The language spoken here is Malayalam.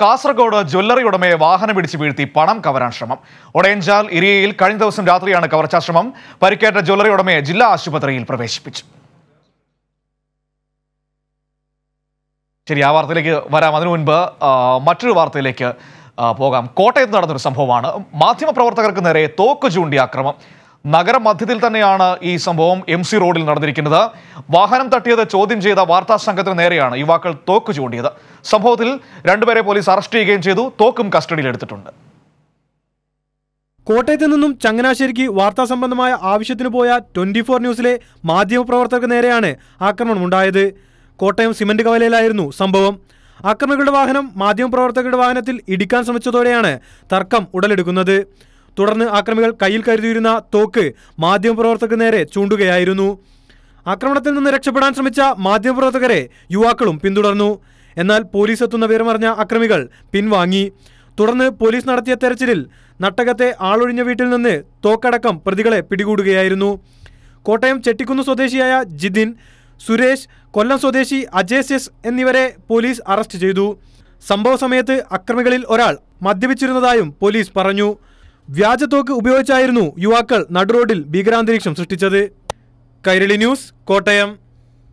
കാസർഗോഡ് ജ്വല്ലറി ഉടമയെ വാഹനം പിടിച്ച് വീഴ്ത്തി പണം കവരാൻ ശ്രമം ഒടയഞ്ചാൽ ഇരിയയിൽ കഴിഞ്ഞ ദിവസം രാത്രിയാണ് കവർച്ചാ ശ്രമം പരിക്കേറ്റ ജ്വല്ലറി ഉടമയെ ജില്ലാ ആശുപത്രിയിൽ പ്രവേശിപ്പിച്ചു ശരി ആ വാർത്തയിലേക്ക് വരാം അതിനു മുൻപ് മറ്റൊരു വാർത്തയിലേക്ക് പോകാം കോട്ടയത്ത് നടന്നൊരു സംഭവമാണ് മാധ്യമപ്രവർത്തകർക്ക് നേരെ തോക്ക് ചൂണ്ടി ആക്രമം നഗരമധ്യത്തിൽ തന്നെയാണ് ഈ സംഭവം എം സി റോഡിൽ നടന്നിരിക്കുന്നത് വാഹനം തട്ടിയത് ചോദ്യം ചെയ്ത വാർത്താ സംഘത്തിന് നേരെയാണ് യുവാക്കൾ തോക്ക് ചൂണ്ടിയത് സംഭവത്തിൽ രണ്ടുപേരെ പോലീസ് അറസ്റ്റ് ചെയ്യുകയും ചെയ്തു തോക്കും കസ്റ്റഡിയിലെടുത്തിട്ടുണ്ട് കോട്ടയത്ത് നിന്നും ചങ്ങനാശ്ശേരിക്ക് വാർത്താ സംബന്ധമായ ആവശ്യത്തിന് പോയ ട്വന്റി ഫോർ ന്യൂസിലെ മാധ്യമപ്രവർത്തകർക്ക് നേരെയാണ് ഉണ്ടായത് കോട്ടയം സിമന്റ് കവലയിലായിരുന്നു സംഭവം ആക്രമികളുടെ വാഹനം മാധ്യമപ്രവർത്തകരുടെ വാഹനത്തിൽ ഇടിക്കാൻ ശ്രമിച്ചതോടെയാണ് തർക്കം ഉടലെടുക്കുന്നത് തുടർന്ന് ആക്രമികൾ കയ്യിൽ കരുതിയിരുന്ന തോക്ക് മാധ്യമപ്രവർത്തകർക്ക് നേരെ ചൂണ്ടുകയായിരുന്നു ആക്രമണത്തിൽ നിന്ന് രക്ഷപ്പെടാൻ ശ്രമിച്ച മാധ്യമപ്രവർത്തകരെ യുവാക്കളും പിന്തുടർന്നു എന്നാൽ പോലീസ് എത്തുന്ന വിവരമറിഞ്ഞ അക്രമികൾ പിൻവാങ്ങി തുടർന്ന് പോലീസ് നടത്തിയ തെരച്ചിലിൽ നട്ടകത്തെ ആളൊഴിഞ്ഞ വീട്ടിൽ നിന്ന് തോക്കടക്കം പ്രതികളെ പിടികൂടുകയായിരുന്നു കോട്ടയം ചെട്ടിക്കുന്ന് സ്വദേശിയായ ജിതിൻ സുരേഷ് കൊല്ലം സ്വദേശി അജയ് എന്നിവരെ പോലീസ് അറസ്റ്റ് ചെയ്തു സംഭവ സമയത്ത് അക്രമികളിൽ ഒരാൾ മദ്യപിച്ചിരുന്നതായും പോലീസ് പറഞ്ഞു വ്യാജത്തോക്ക് ഉപയോഗിച്ചായിരുന്നു യുവാക്കൾ നടുറോഡിൽ ഭീകരാന്തരീക്ഷം സൃഷ്ടിച്ചത് കൈരളി ന്യൂസ് കോട്ടയം